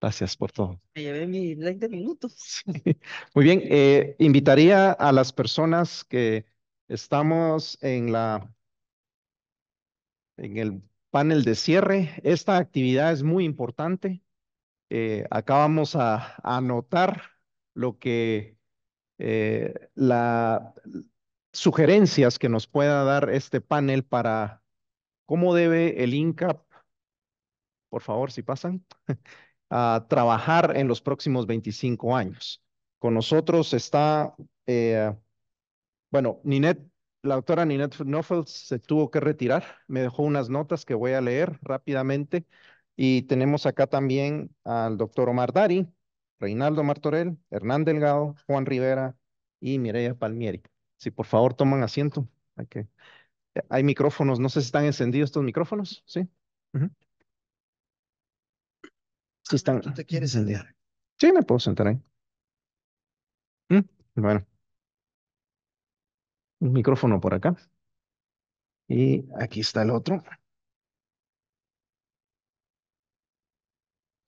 Gracias por todo. Me llevé mis 20 minutos. Muy bien, eh, invitaría a las personas que estamos en la en el panel de cierre. Esta actividad es muy importante. Eh, acá vamos a, anotar lo que eh, las sugerencias que nos pueda dar este panel para cómo debe el INCAP, por favor, si pasan, a trabajar en los próximos 25 años. Con nosotros está, eh, bueno, Ninette, la doctora Ninette Nofels se tuvo que retirar, me dejó unas notas que voy a leer rápidamente y tenemos acá también al doctor Omar Dari, Reinaldo Martorell, Hernán Delgado, Juan Rivera y Mireya Palmieri. Si por favor toman asiento. Hay, micrófonos, no sé si están encendidos estos micrófonos, ¿sí? están. ¿Tú te quieres enviar? Sí, me puedo sentar ahí. Mm, bueno, un micrófono por acá. Y aquí está el otro.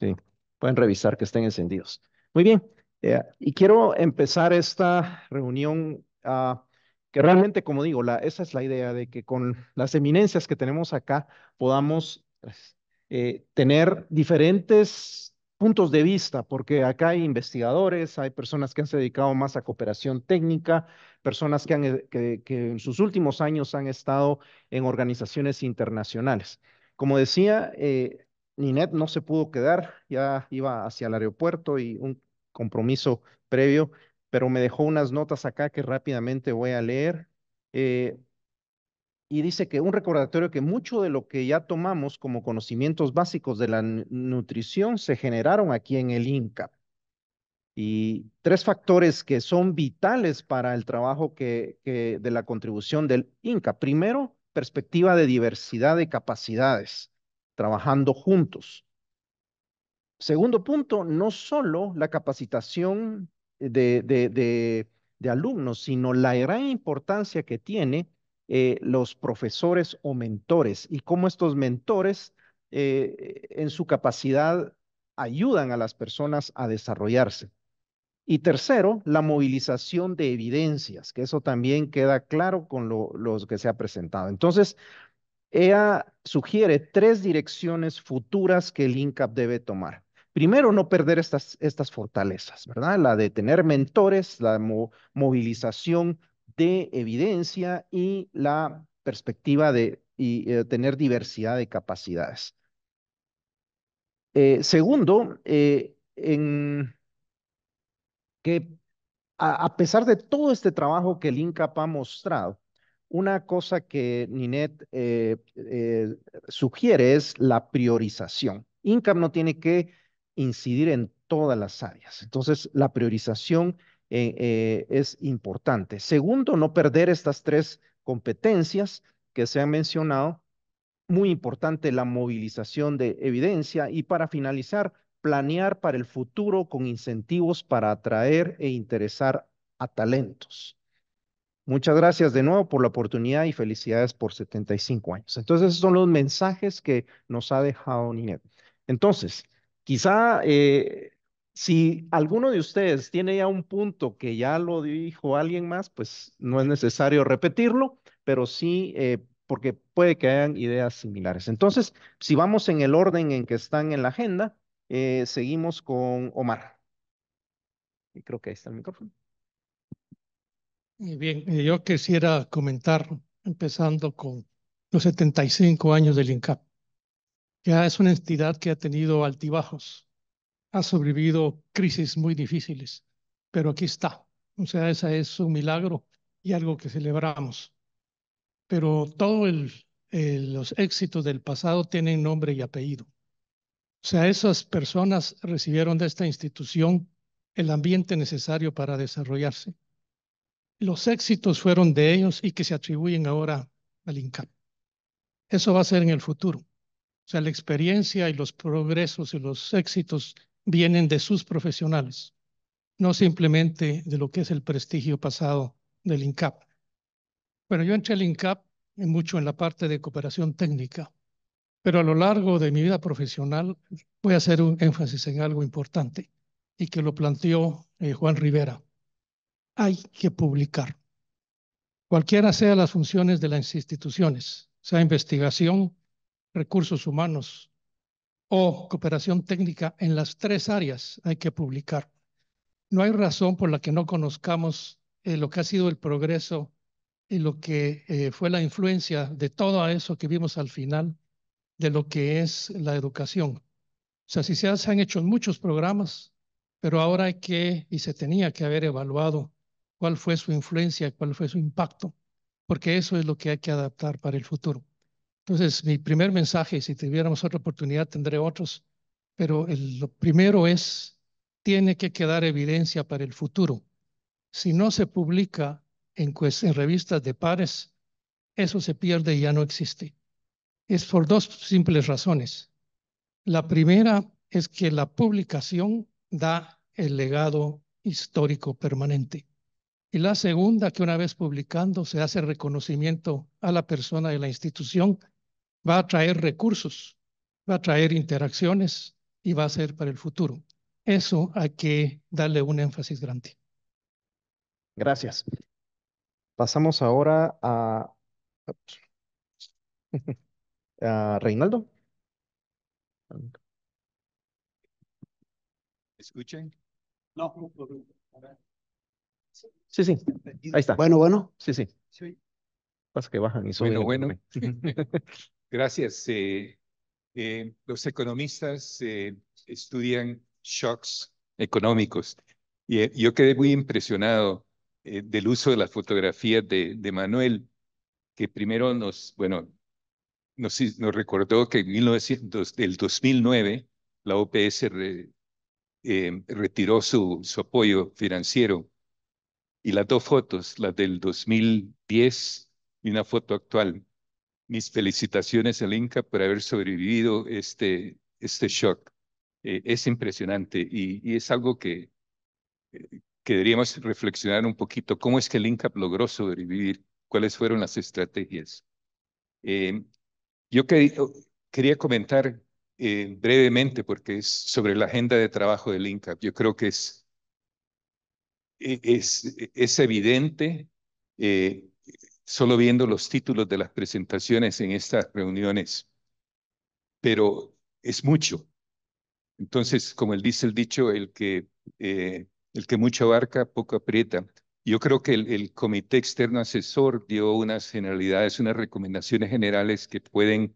Sí, pueden revisar que estén encendidos. Muy bien. Eh, y quiero empezar esta reunión ah, que realmente, como digo, esa es la idea de que con las eminencias que tenemos acá podamos pues, eh, tener diferentes puntos de vista, porque acá hay investigadores, hay personas que han se dedicado más a cooperación técnica, personas que, han, eh, que, en sus últimos años han estado en organizaciones internacionales. Como decía, eh, Ninet no se pudo quedar, ya iba hacia el aeropuerto y un compromiso previo, pero me dejó unas notas acá que rápidamente voy a leer y dice que un recordatorio que mucho de lo que ya tomamos como conocimientos básicos de la nutrición se generaron aquí en el INCA. Y tres factores que son vitales para el trabajo que, de la contribución del INCA. Primero, perspectiva de diversidad de capacidades, trabajando juntos. Segundo punto, no solo la capacitación de alumnos, sino la gran importancia que tiene eh, los profesores o mentores y cómo estos mentores eh, en su capacidad ayudan a las personas a desarrollarse. Y tercero, la movilización de evidencias, que eso también queda claro con lo, los que se ha presentado. Entonces, ella sugiere tres direcciones futuras que el INCAP debe tomar. Primero, no perder estas, estas fortalezas, ¿verdad? La de tener mentores, la movilización de evidencia y la perspectiva de eh, tener diversidad de capacidades. Eh, segundo, eh, que a, pesar de todo este trabajo que el INCAP ha mostrado, una cosa que Ninet sugiere es la priorización. INCAP no tiene que incidir en todas las áreas. Entonces, la priorización eh, eh, es importante. Segundo, no perder estas tres competencias que se han mencionado. Muy importante la movilización de evidencia y para finalizar, planear para el futuro con incentivos para atraer e interesar a talentos. Muchas gracias de nuevo por la oportunidad y felicidades por 75 años. Entonces, esos son los mensajes que nos ha dejado Ninet. Entonces, quizá eh, si alguno de ustedes tiene ya un punto que ya lo dijo alguien más, pues no es necesario repetirlo, pero sí eh, porque puede que hayan ideas similares. Entonces, si vamos en el orden en que están en la agenda, eh, seguimos con Omar. Y creo que ahí está el micrófono. bien, eh, yo quisiera comentar, empezando con los 75 años del INCAP. Ya es una entidad que ha tenido altibajos ha sobrevivido crisis muy difíciles, pero aquí está. O sea, ese es un milagro y algo que celebramos. Pero todos los éxitos del pasado tienen nombre y apellido. O sea, esas personas recibieron de esta institución el ambiente necesario para desarrollarse. Los éxitos fueron de ellos y que se atribuyen ahora al INCAP. Eso va a ser en el futuro. O sea, la experiencia y los progresos y los éxitos vienen de sus profesionales, no simplemente de lo que es el prestigio pasado del INCAP. Bueno, yo entré al INCAP mucho en la parte de cooperación técnica, pero a lo largo de mi vida profesional voy a hacer un énfasis en algo importante y que lo planteó eh, Juan Rivera. Hay que publicar. Cualquiera sea las funciones de las instituciones, sea investigación, recursos humanos, o cooperación técnica en las tres áreas hay que publicar. No hay razón por la que no conozcamos eh, lo que ha sido el progreso y lo que eh, fue la influencia de todo eso que vimos al final de lo que es la educación. O sea, si se han hecho muchos programas, pero ahora hay que, y se tenía que haber evaluado cuál fue su influencia, cuál fue su impacto, porque eso es lo que hay que adaptar para el futuro. Entonces, mi primer mensaje, si tuviéramos otra oportunidad, tendré otros, pero lo primero es, tiene que quedar evidencia para el futuro. Si no se publica en, en revistas de pares, eso se pierde y ya no existe. Es por dos simples razones. La primera es que la publicación da el legado histórico permanente. Y la segunda, que una vez publicando se hace reconocimiento a la persona y la institución va a traer recursos, va a traer interacciones y va a ser para el futuro. Eso hay que darle un énfasis grande. Gracias. Pasamos ahora a, a Reinaldo. ¿Escuchan? No. Sí, sí. Ahí está. Bueno, bueno. Sí, sí. Pasa que bajan y suben. Bueno, bueno. Gracias. Eh, eh, los economistas eh, estudian shocks económicos. Y yo quedé muy impresionado del uso de las fotografías de, Manuel, que primero nos, bueno, nos, recordó que en el 2009 la OPS retiró su, su apoyo financiero. Y las dos fotos, la del 2010 y una foto actual, mis felicitaciones al Inca por haber sobrevivido este, este shock. Eh, es impresionante y, es algo eh, que, deberíamos reflexionar un poquito. ¿Cómo es que el Inca logró sobrevivir? ¿Cuáles fueron las estrategias? Eh, yo oh, quería comentar brevemente, porque es sobre la agenda de trabajo del Inca. Yo creo que es, e, es, e, es evidente solo viendo los títulos de las presentaciones en estas reuniones, pero es mucho. Entonces, como él dice el dicho, el que, eh, el que mucho abarca, poco aprieta. Yo creo que el, comité externo asesor dio unas generalidades, unas recomendaciones generales que pueden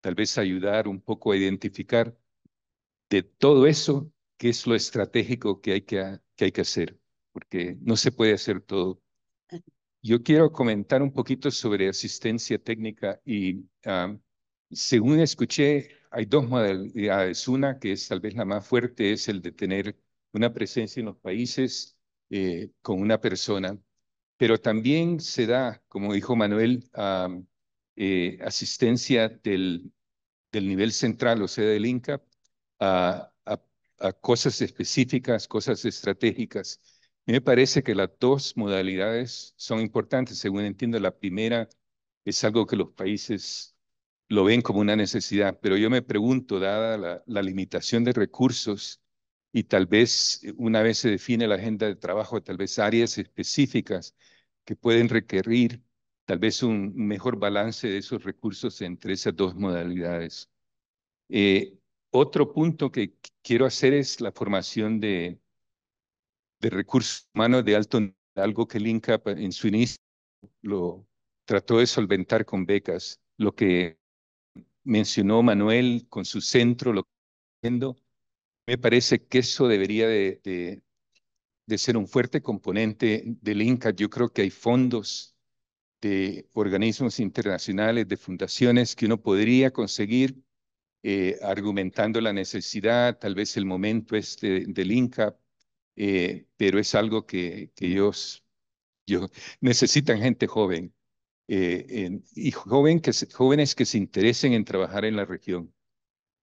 tal vez ayudar un poco a identificar de todo eso qué es lo estratégico que hay que, que, hay que hacer, porque no se puede hacer todo. Yo quiero comentar un poquito sobre asistencia técnica y según escuché, hay dos modalidades. Una que es tal vez la más fuerte es el de tener una presencia en los países eh, con una persona, pero también se da, como dijo Manuel, eh, asistencia del, nivel central, o sea, del INCAP, a cosas específicas, cosas estratégicas me parece que las dos modalidades son importantes. Según entiendo, la primera es algo que los países lo ven como una necesidad, pero yo me pregunto, dada la, limitación de recursos y tal vez eh, una vez se define la agenda de trabajo, tal vez áreas específicas que pueden requerir tal vez un mejor balance de esos recursos entre esas dos modalidades. Eh, otro punto que quiero hacer es la formación de, de recursos humanos de alto nivel, algo que el INCA pues, en su inicio lo trató de solventar con becas, lo que mencionó Manuel con su centro, lo que haciendo, me parece que eso debería de, ser un fuerte componente del INCA. Yo creo que hay fondos de organismos internacionales, de fundaciones que uno podría conseguir eh, argumentando la necesidad, tal vez el momento este del INCAP, eh, pero es algo que, ellos, necesitan gente joven eh, y joven que jóvenes que se interesen en trabajar en la región,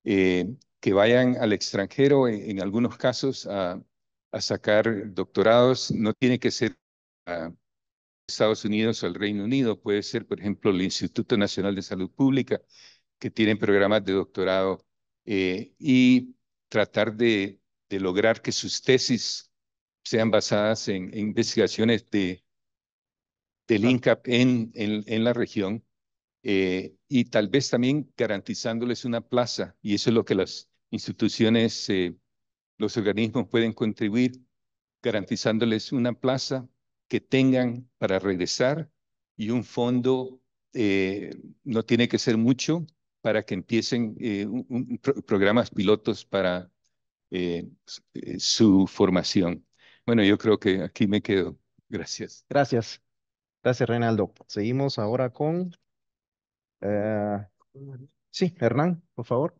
eh, que vayan al extranjero en, algunos casos a, a, sacar doctorados, no tiene que ser a Estados Unidos o al Reino Unido, puede ser, por ejemplo, el Instituto Nacional de Salud Pública, que tienen programas de doctorado y tratar de de lograr que sus tesis sean basadas en, investigaciones de, del INCAP en, en, la región eh, y tal vez también garantizándoles una plaza. Y eso es lo que las instituciones, eh, los organismos pueden contribuir, garantizándoles una plaza que tengan para regresar y un fondo eh, no tiene que ser mucho para que empiecen programas pilotos para eh, eh, su formación. Bueno, yo creo que aquí me quedo. Gracias. Gracias. Gracias, Reinaldo. Seguimos ahora con... Eh, sí, Hernán, por favor.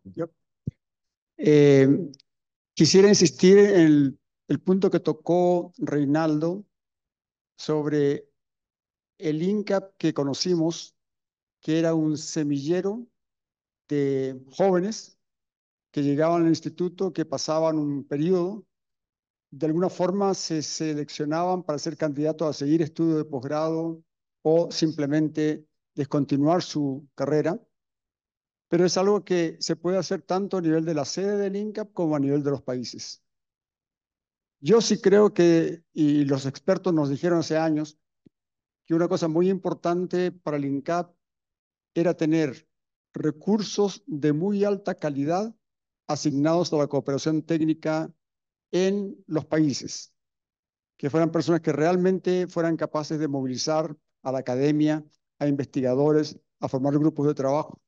quisiera insistir en el, el punto que tocó Reinaldo sobre el INCAP que conocimos, que era un semillero de jóvenes que llegaban al instituto, que pasaban un periodo, de alguna forma se seleccionaban para ser candidatos a seguir estudio de posgrado o simplemente descontinuar su carrera. Pero es algo que se puede hacer tanto a nivel de la sede del INCAP como a nivel de los países. Yo sí creo que, y los expertos nos dijeron hace años, que una cosa muy importante para el INCAP era tener recursos de muy alta calidad asignados a la cooperación técnica en los países, que fueran personas que realmente fueran capaces de movilizar a la academia, a investigadores, a formar grupos de trabajo.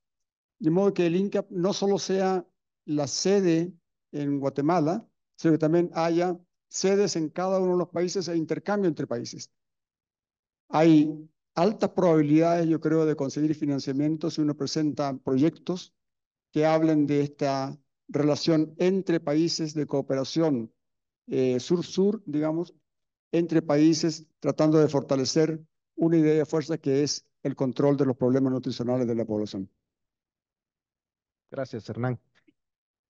De modo que el INCAP no solo sea la sede en Guatemala, sino que también haya sedes en cada uno de los países e intercambio entre países. Hay altas probabilidades, yo creo, de conseguir financiamiento si uno presenta proyectos que hablen de esta relación entre países de cooperación eh, sur-sur, digamos, entre países tratando de fortalecer una idea de fuerza que es el control de los problemas nutricionales de la población. Gracias, Hernán.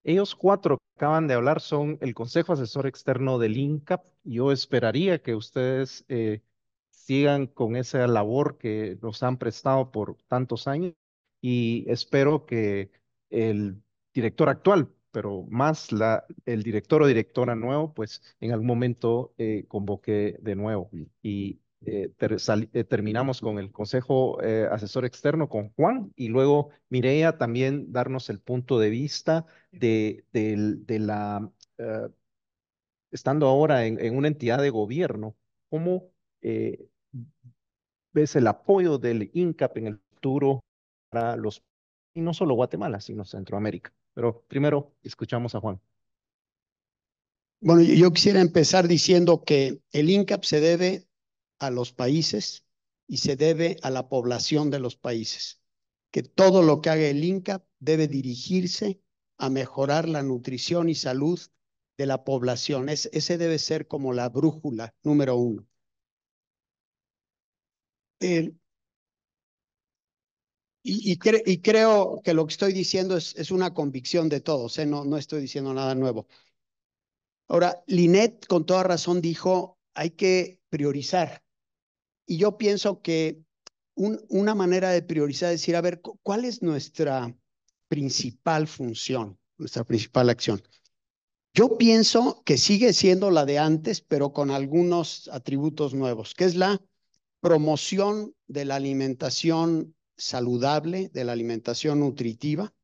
Ellos cuatro que acaban de hablar son el Consejo Asesor Externo del INCAP. Yo esperaría que ustedes eh, sigan con esa labor que nos han prestado por tantos años y espero que el director actual, pero más la, el director o directora nuevo, pues en algún momento eh, convoqué de nuevo. Mm. Y eh, eh, terminamos con el Consejo Asesor Externo, con Juan, y luego Mireia también darnos el punto de vista de, la, estando ahora en, en, una entidad de gobierno, cómo ves el apoyo del INCAP en el futuro para los, y no solo Guatemala, sino Centroamérica. Pero primero escuchamos a Juan. Bueno, yo quisiera empezar diciendo que el INCAP se debe a los países y se debe a la población de los países. Que todo lo que haga el INCAP debe dirigirse a mejorar la nutrición y salud de la población. Es, ese debe ser como la brújula número uno. El, y, creo que lo que estoy diciendo es, una convicción de todos, ¿eh? no, no estoy diciendo nada nuevo. Ahora, Linet con toda razón dijo, hay que priorizar. Y yo pienso que una manera de priorizar es decir, a ver, ¿cuál es nuestra principal función, nuestra principal acción? Yo pienso que sigue siendo la de antes, pero con algunos atributos nuevos, que es la promoción de la alimentación saludable, de la alimentación nutritiva,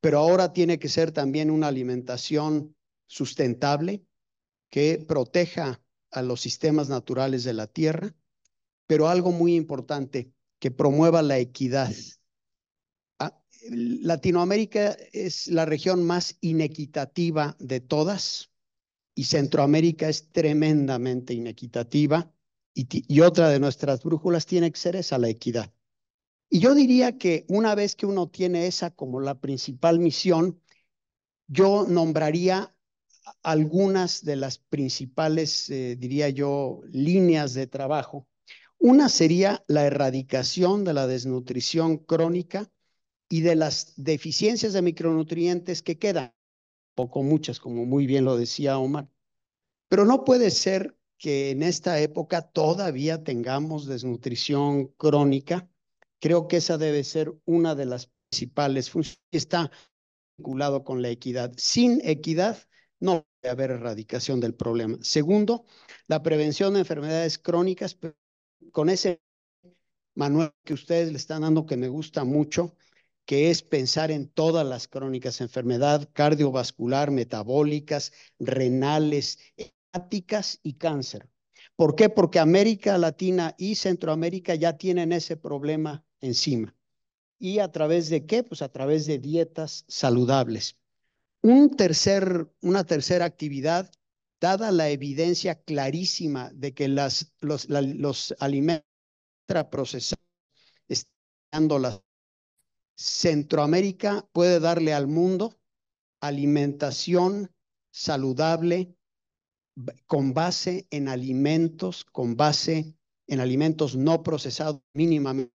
pero ahora tiene que ser también una alimentación sustentable que proteja a los sistemas naturales de la tierra, pero algo muy importante, que promueva la equidad. Ah, Latinoamérica es la región más inequitativa de todas y Centroamérica es tremendamente inequitativa y, otra de nuestras brújulas tiene que ser esa, la equidad. Y yo diría que una vez que uno tiene esa como la principal misión, yo nombraría algunas de las principales, eh, diría yo, líneas de trabajo. Una sería la erradicación de la desnutrición crónica y de las deficiencias de micronutrientes que quedan, poco muchas, como muy bien lo decía Omar. Pero no puede ser que en esta época todavía tengamos desnutrición crónica Creo que esa debe ser una de las principales funciones. Está vinculado con la equidad. Sin equidad no puede haber erradicación del problema. Segundo, la prevención de enfermedades crónicas. Con ese manual que ustedes le están dando que me gusta mucho, que es pensar en todas las crónicas, enfermedad cardiovascular, metabólicas, renales, hepáticas y cáncer. ¿Por qué? Porque América Latina y Centroamérica ya tienen ese problema encima. ¿Y a través de qué? Pues a través de dietas saludables. Un tercer, una tercera actividad, dada la evidencia clarísima de que las, los, los alimentos procesados están las Centroamérica puede darle al mundo alimentación saludable con base en alimentos, con base en alimentos no procesados mínimamente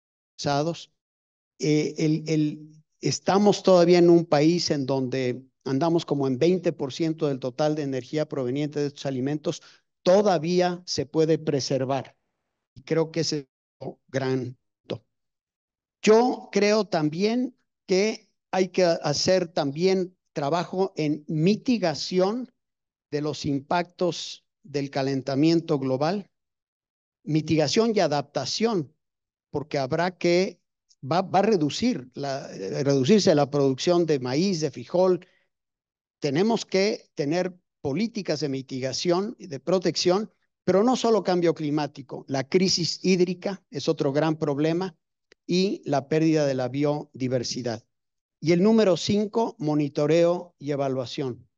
eh, el, el, estamos todavía en un país en donde andamos como en 20% del total de energía proveniente de estos alimentos, todavía se puede preservar. Y creo que ese es un gran punto. Yo creo también que hay que hacer también trabajo en mitigación de los impactos del calentamiento global, mitigación y adaptación porque habrá que, va, va a reducir la, eh, reducirse la producción de maíz, de frijol. Tenemos que tener políticas de mitigación y de protección, pero no solo cambio climático, la crisis hídrica es otro gran problema y la pérdida de la biodiversidad. Y el número cinco, monitoreo y evaluación.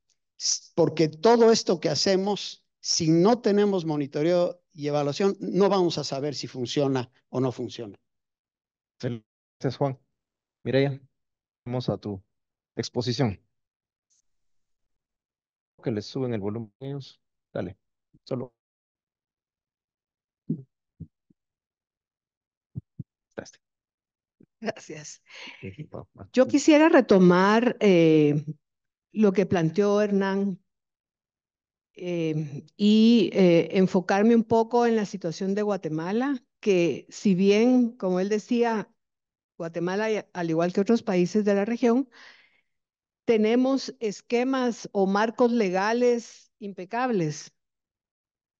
Porque todo esto que hacemos, si no tenemos monitoreo y evaluación, no vamos a saber si funciona o no funciona. Gracias, Juan. Mireya, vamos a tu exposición. Que le suben el volumen Dale, solo. Este. Gracias. Yo quisiera retomar eh, lo que planteó Hernán Em, y eh, enfocarme un poco en la situación de Guatemala, que si bien, como él decía, Guatemala, eh, al igual que otros países de la región, tenemos esquemas o marcos legales impecables,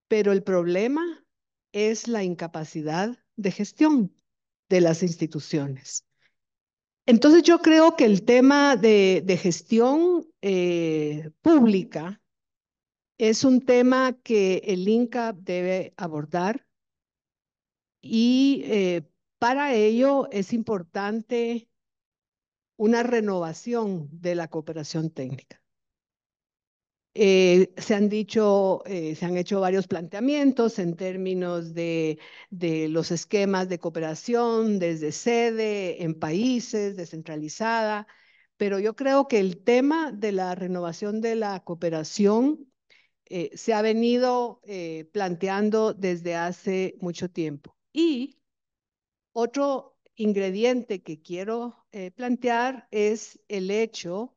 pero el problema es la incapacidad de gestión de las instituciones. Entonces yo creo que el tema de, gestión eh, pública es un tema que el INCA debe abordar y eh, para ello es importante una renovación de la cooperación técnica. Eh, se han dicho, eh, se han hecho varios planteamientos en términos de, de los esquemas de cooperación desde sede, en países, descentralizada, pero yo creo que el tema de la renovación de la cooperación eh, se ha venido eh, planteando desde hace mucho tiempo. Y otro ingrediente que quiero eh, plantear es el hecho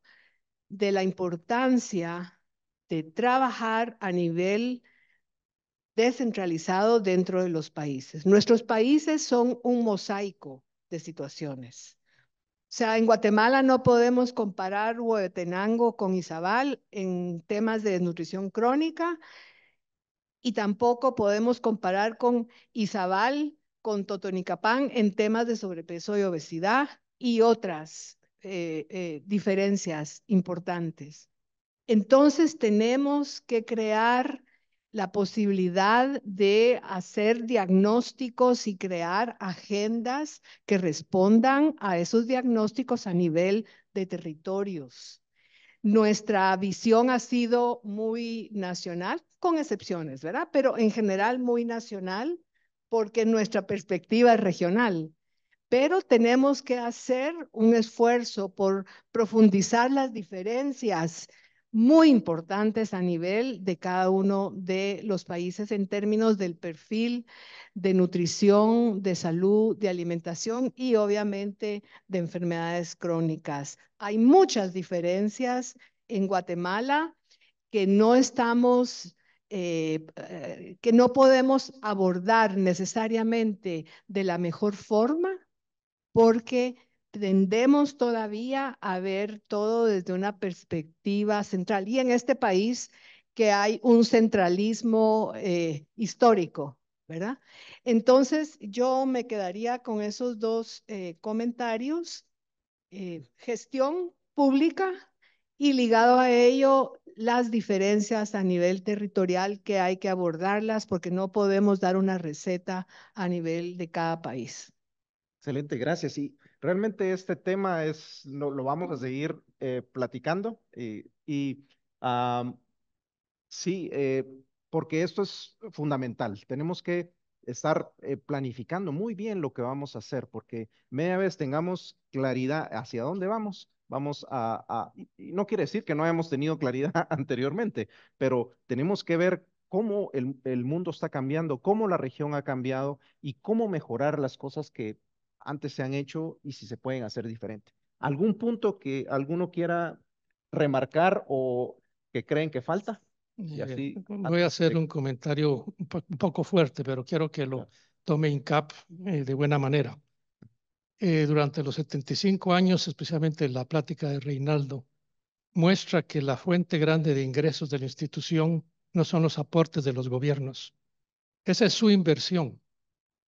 de la importancia de trabajar a nivel descentralizado dentro de los países. Nuestros países son un mosaico de situaciones. O sea, en Guatemala no podemos comparar Huetenango con Izabal en temas de nutrición crónica y tampoco podemos comparar con Izabal, con Totonicapán en temas de sobrepeso y obesidad y otras eh, eh, diferencias importantes. Entonces tenemos que crear la posibilidad de hacer diagnósticos y crear agendas que respondan a esos diagnósticos a nivel de territorios. Nuestra visión ha sido muy nacional, con excepciones, ¿verdad? Pero en general muy nacional, porque nuestra perspectiva es regional. Pero tenemos que hacer un esfuerzo por profundizar las diferencias muy importantes a nivel de cada uno de los países en términos del perfil de nutrición, de salud, de alimentación y obviamente de enfermedades crónicas. Hay muchas diferencias en Guatemala que no estamos... Eh, eh, que no podemos abordar necesariamente de la mejor forma porque tendemos todavía a ver todo desde una perspectiva central. Y en este país que hay un centralismo eh, histórico, ¿verdad? Entonces, yo me quedaría con esos dos eh, comentarios. Eh, gestión pública y ligado a ello las diferencias a nivel territorial que hay que abordarlas porque no podemos dar una receta a nivel de cada país. Excelente, gracias. Y Realmente este tema es, lo, vamos a seguir eh, platicando eh, y, sí, eh, porque esto es fundamental. Tenemos que estar planificando muy bien lo que vamos a hacer, porque media vez tengamos claridad hacia dónde vamos, vamos a, no quiere decir que no hayamos tenido claridad anteriormente, pero tenemos que ver cómo el, mundo está cambiando, cómo la región ha cambiado y cómo mejorar las cosas que antes se han hecho y si se pueden hacer diferente. ¿Algún punto que alguno quiera remarcar o que creen que falta? Y Voy a hacer un comentario un, poco fuerte, pero quiero que lo tome en cap eh, de buena manera. Eh, durante los 75 años, especialmente la plática de Reinaldo, muestra que la fuente grande de ingresos de la institución no son los aportes de los gobiernos. Esa es su inversión,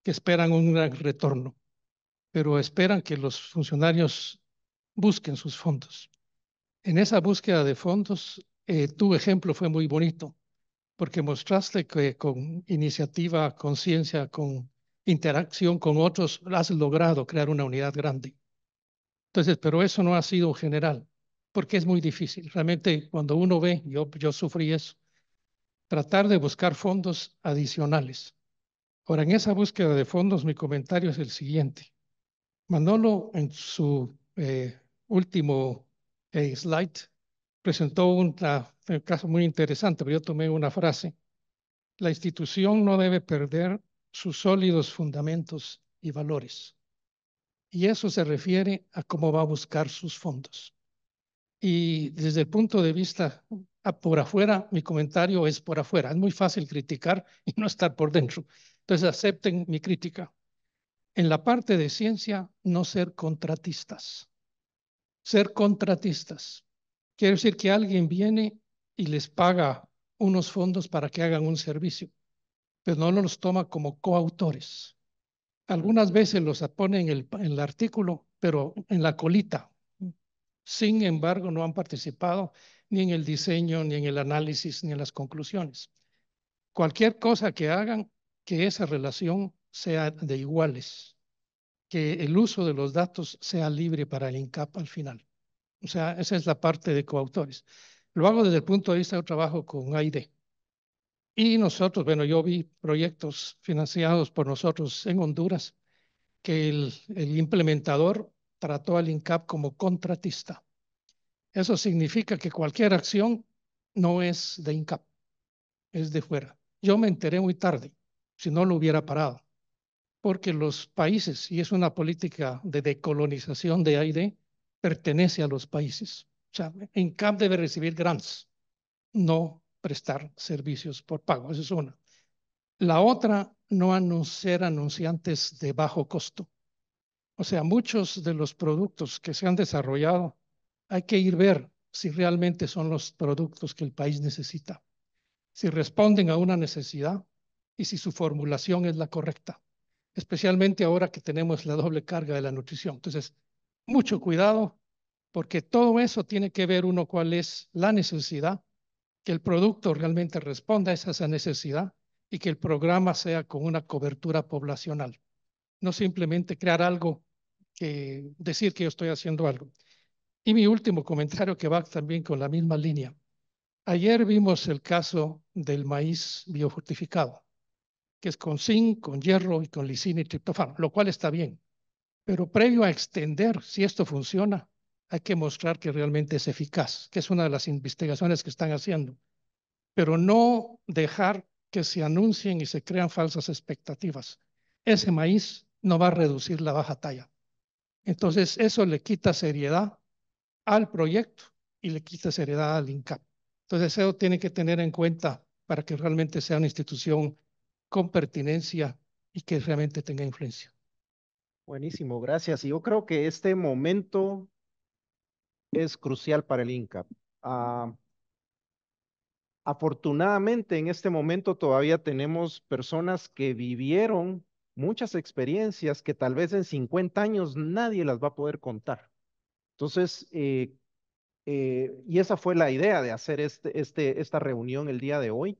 que esperan un gran retorno pero esperan que los funcionarios busquen sus fondos. En esa búsqueda de fondos, eh, tu ejemplo fue muy bonito, porque mostraste que con iniciativa, conciencia, con interacción con otros, has logrado crear una unidad grande. Entonces, pero eso no ha sido general, porque es muy difícil. Realmente, cuando uno ve, yo, yo sufrí eso, tratar de buscar fondos adicionales. Ahora, en esa búsqueda de fondos, mi comentario es el siguiente. Manolo en su eh, último eh, slide presentó un, caso muy interesante, pero yo tomé una frase. La institución no debe perder sus sólidos fundamentos y valores. Y eso se refiere a cómo va a buscar sus fondos. Y desde el punto de vista ah, por afuera, mi comentario es por afuera. Es muy fácil criticar y no estar por dentro. Entonces acepten mi crítica en la parte de ciencia no ser contratistas. Ser contratistas. Quiere decir que alguien viene y les paga unos fondos para que hagan un servicio, pero no los toma como coautores. Algunas veces los pone en el, en el artículo, pero en la colita. Sin embargo, no han participado ni en el diseño, ni en el análisis, ni en las conclusiones. Cualquier cosa que hagan, que esa relación sea de iguales, que el uso de los datos sea libre para el INCAP al final. O sea, esa es la parte de coautores. Lo hago desde el punto de vista del trabajo con AID. Y nosotros, bueno, yo vi proyectos financiados por nosotros en Honduras que el, el implementador trató al INCAP como contratista. Eso significa que cualquier acción no es de INCAP, es de fuera. Yo me enteré muy tarde, si no lo hubiera parado porque los países, y es una política de decolonización de aire, pertenece a los países. O sea, debe recibir grants, no prestar servicios por pago. Esa es una. La otra, no anunciar anunciantes de bajo costo. O sea, muchos de los productos que se han desarrollado, hay que ir ver si realmente son los productos que el país necesita, si responden a una necesidad y si su formulación es la correcta especialmente ahora que tenemos la doble carga de la nutrición. Entonces, mucho cuidado, porque todo eso tiene que ver uno cuál es la necesidad, que el producto realmente responda a esa necesidad y que el programa sea con una cobertura poblacional. No simplemente crear algo que decir que yo estoy haciendo algo. Y mi último comentario que va también con la misma línea. Ayer vimos el caso del maíz biofortificado que es con zinc, con hierro y con lisina y triptofano, lo cual está bien. Pero previo a extender si esto funciona, hay que mostrar que realmente es eficaz, que es una de las investigaciones que están haciendo. Pero no dejar que se anuncien y se crean falsas expectativas. Ese maíz no va a reducir la baja talla. Entonces, eso le quita seriedad al proyecto y le quita seriedad al INCAP. Entonces, eso tiene que tener en cuenta para que realmente sea una institución con pertinencia y que realmente tenga influencia. Buenísimo, gracias. Y yo creo que este momento es crucial para el INCAP. Ah, afortunadamente, en este momento todavía tenemos personas que vivieron muchas experiencias que tal vez en 50 años nadie las va a poder contar. Entonces, eh, eh, y esa fue la idea de hacer este, este, esta reunión el día de hoy.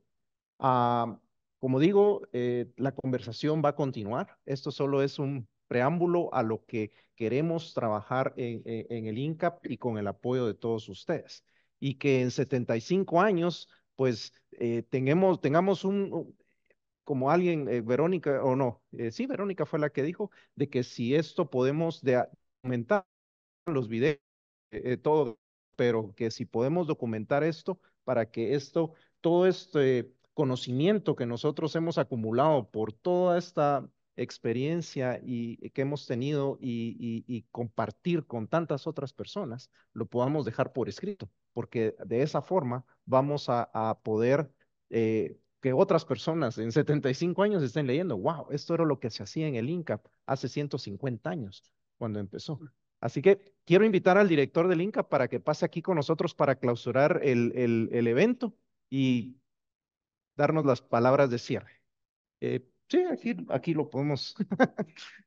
Ah, como digo, eh, la conversación va a continuar. Esto solo es un preámbulo a lo que queremos trabajar en, eh, el INCAP y con el apoyo de todos ustedes. Y que en 75 años, pues, eh, tengamos, tengamos un, como alguien, Verónica, o no, sí, Verónica fue la que dijo, de que si esto podemos documentar los videos, todo, pero que si podemos documentar esto para que esto, todo este conocimiento que nosotros hemos acumulado por toda esta experiencia y, eh, que hemos tenido y, compartir con tantas otras personas, lo podamos dejar por escrito, porque de esa forma vamos a, poder eh, que otras personas en 75 años estén leyendo, wow, esto era lo que se hacía en el INCAP hace 150 años, cuando empezó. Así que quiero invitar al director del INCAP para que pase aquí con nosotros para clausurar el, el evento y darnos las palabras de cierre. Eh, sí, aquí, lo podemos.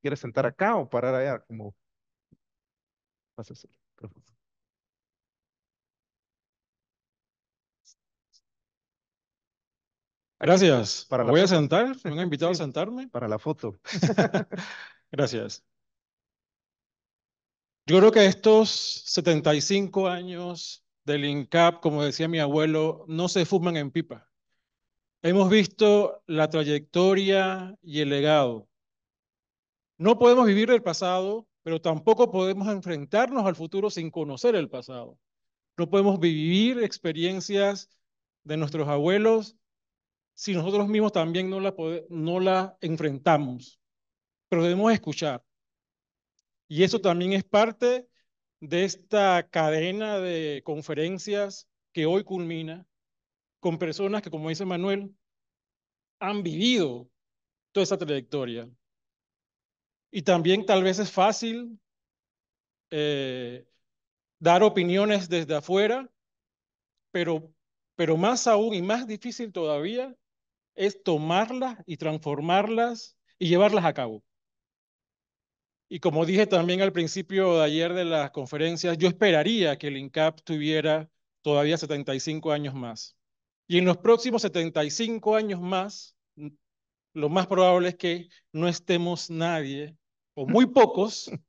¿Quieres sentar acá o parar allá? Como Gracias. Para Voy a sentar, me han invitado a sentarme. Para la foto. Gracias. Yo creo que estos 75 años del INCAP, como decía mi abuelo, no se fuman en pipa. Hemos visto la trayectoria y el legado. No podemos vivir del pasado, pero tampoco podemos enfrentarnos al futuro sin conocer el pasado. No podemos vivir experiencias de nuestros abuelos si nosotros mismos también no la, no la enfrentamos. Pero debemos escuchar. Y eso también es parte de esta cadena de conferencias que hoy culmina con personas que, como dice Manuel, han vivido toda esa trayectoria. Y también tal vez es fácil eh, dar opiniones desde afuera, pero, pero más aún y más difícil todavía es tomarlas y transformarlas y llevarlas a cabo. Y como dije también al principio de ayer de las conferencias, yo esperaría que el INCAP tuviera todavía 75 años más. Y en los próximos 75 años más, lo más probable es que no estemos nadie, o muy pocos,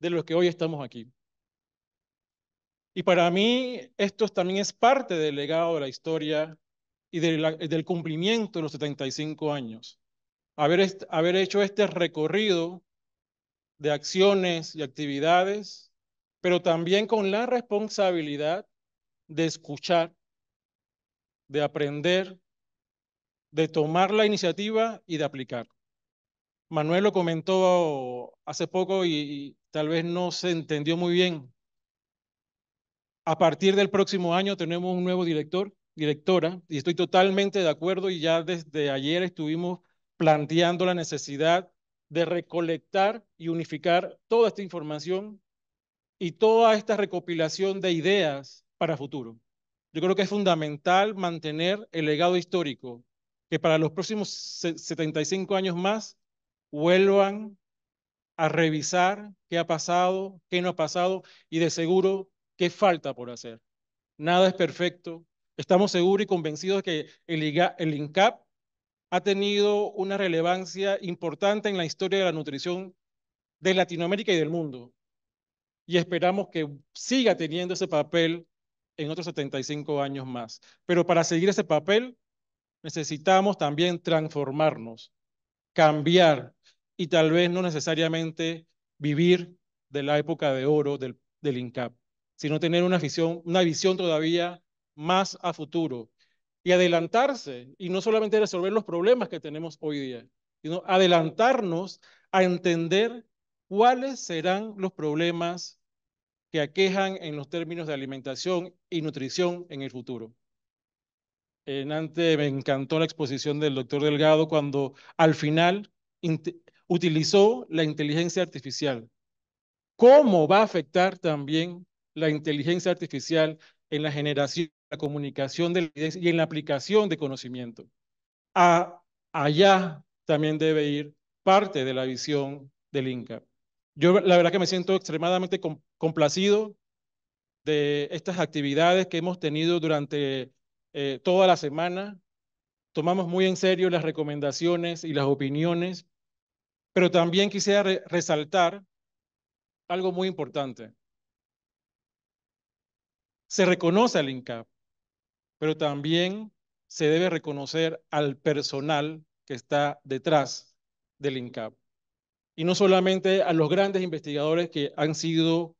de los que hoy estamos aquí. Y para mí esto también es parte del legado de la historia y del cumplimiento de los 75 años. haber hecho este recorrido de acciones y actividades, pero también con la responsabilidad de escuchar, de aprender, de tomar la iniciativa y de aplicar. Manuel lo comentó hace poco y, tal vez no se entendió muy bien. A partir del próximo año tenemos un nuevo director, directora, y estoy totalmente de acuerdo y ya desde ayer estuvimos planteando la necesidad de recolectar y unificar toda esta información y toda esta recopilación de ideas para futuro. Yo creo que es fundamental mantener el legado histórico, que para los próximos 75 años más vuelvan a revisar qué ha pasado, qué no ha pasado y de seguro qué falta por hacer. Nada es perfecto. Estamos seguros y convencidos que el, el INCAP ha tenido una relevancia importante en la historia de la nutrición de Latinoamérica y del mundo. Y esperamos que siga teniendo ese papel en otros 75 años más. Pero para seguir ese papel, necesitamos también transformarnos, cambiar y tal vez no necesariamente vivir de la época de oro del, del INCAP, sino tener una visión, una visión todavía más a futuro, y adelantarse y no solamente resolver los problemas que tenemos hoy día, sino adelantarnos a entender cuáles serán los problemas que aquejan en los términos de alimentación y nutrición en el futuro. Enante me encantó la exposición del doctor Delgado cuando al final utilizó la inteligencia artificial. ¿Cómo va a afectar también la inteligencia artificial en la generación comunicación y en la aplicación de conocimiento. A, allá también debe ir parte de la visión del INCA. Yo la verdad que me siento extremadamente complacido de estas actividades que hemos tenido durante eh, toda la semana. Tomamos muy en serio las recomendaciones y las opiniones, pero también quisiera resaltar algo muy importante. Se reconoce al INCAP pero también se debe reconocer al personal que está detrás del INCAP. Y no solamente a los grandes investigadores que han sido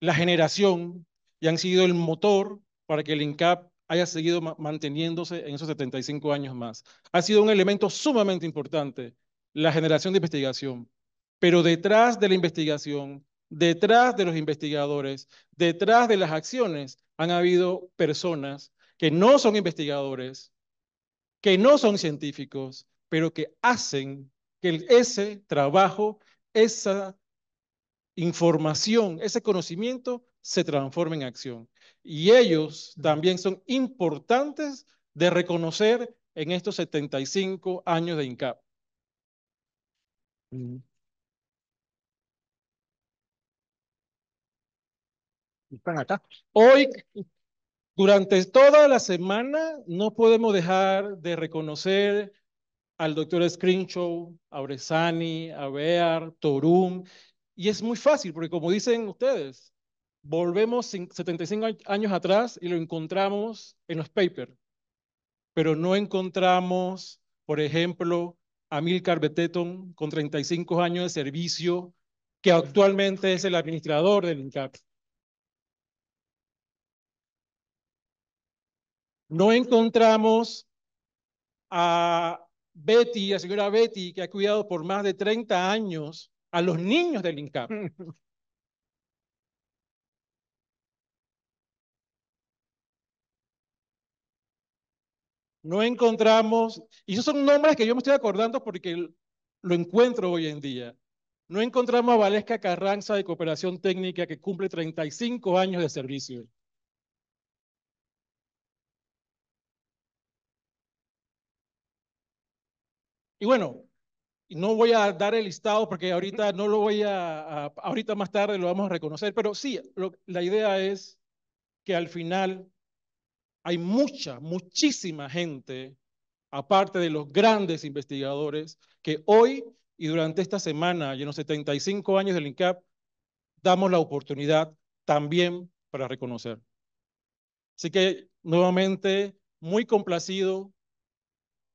la generación y han sido el motor para que el INCAP haya seguido manteniéndose en esos 75 años más. Ha sido un elemento sumamente importante la generación de investigación, pero detrás de la investigación, detrás de los investigadores, detrás de las acciones, han habido personas que no son investigadores, que no son científicos, pero que hacen que ese trabajo, esa información, ese conocimiento se transforme en acción. Y ellos también son importantes de reconocer en estos 75 años de INCAP. Mm. Están acá. Hoy durante toda la semana no podemos dejar de reconocer al doctor Screenshow, a Bresani, a Bear, Torum, y es muy fácil, porque como dicen ustedes, volvemos 75 años atrás y lo encontramos en los papers, pero no encontramos, por ejemplo, a Milcar Beteton con 35 años de servicio, que actualmente es el administrador del INCAP. No encontramos a Betty, a señora Betty, que ha cuidado por más de 30 años a los niños del INCAP. No encontramos, y esos son nombres que yo me estoy acordando porque lo encuentro hoy en día. No encontramos a Valesca Carranza de Cooperación Técnica que cumple 35 años de servicio. Y bueno, no voy a dar el listado porque ahorita no lo voy a, ahorita más tarde lo vamos a reconocer, pero sí, la idea es que al final hay mucha, muchísima gente, aparte de los grandes investigadores, que hoy y durante esta semana, y en los 75 años del INCAP, damos la oportunidad también para reconocer. Así que nuevamente, muy complacido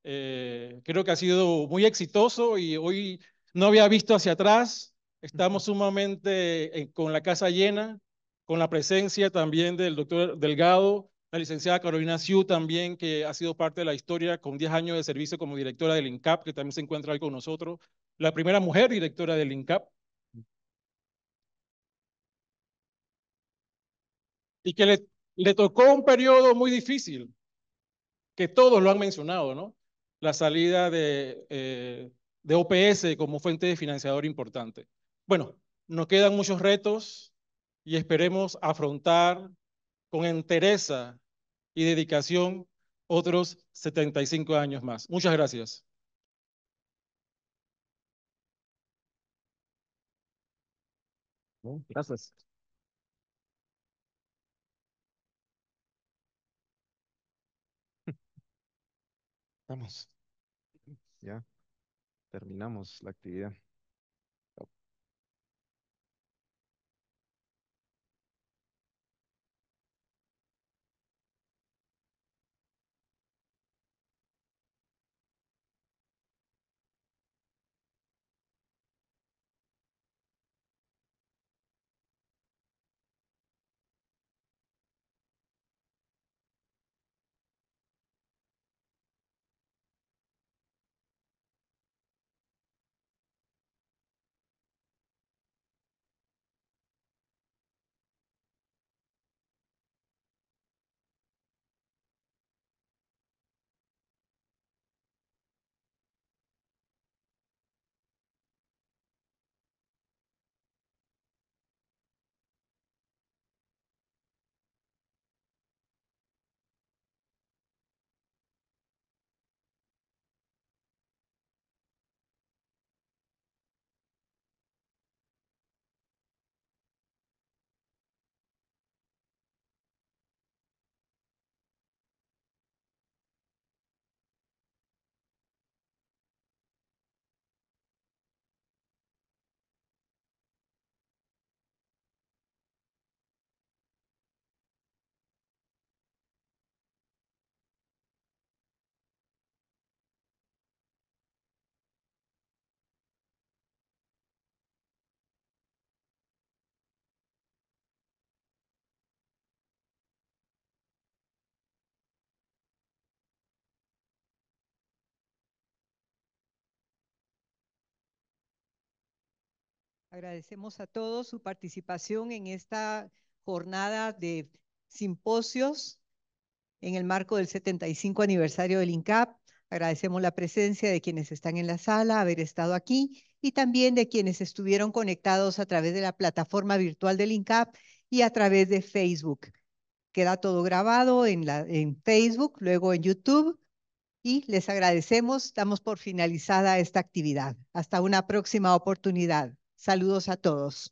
eh, creo que ha sido muy exitoso y hoy no había visto hacia atrás. Estamos sumamente con la casa llena, con la presencia también del doctor Delgado, la licenciada Carolina Siu también, que ha sido parte de la historia con 10 años de servicio como directora del INCAP, que también se encuentra hoy con nosotros, la primera mujer directora del INCAP. Y que le, le tocó un periodo muy difícil, que todos lo han mencionado, ¿no? la salida de, eh, OPS como fuente de financiador importante. Bueno, nos quedan muchos retos y esperemos afrontar con entereza y dedicación otros 75 años más. Muchas gracias. Gracias. Vamos, ya terminamos la actividad. Agradecemos a todos su participación en esta jornada de simposios en el marco del 75 aniversario del INCAP. Agradecemos la presencia de quienes están en la sala, haber estado aquí y también de quienes estuvieron conectados a través de la plataforma virtual del INCAP y a través de Facebook. Queda todo grabado en, la, en Facebook, luego en YouTube y les agradecemos. Damos por finalizada esta actividad. Hasta una próxima oportunidad. Saludos a todos.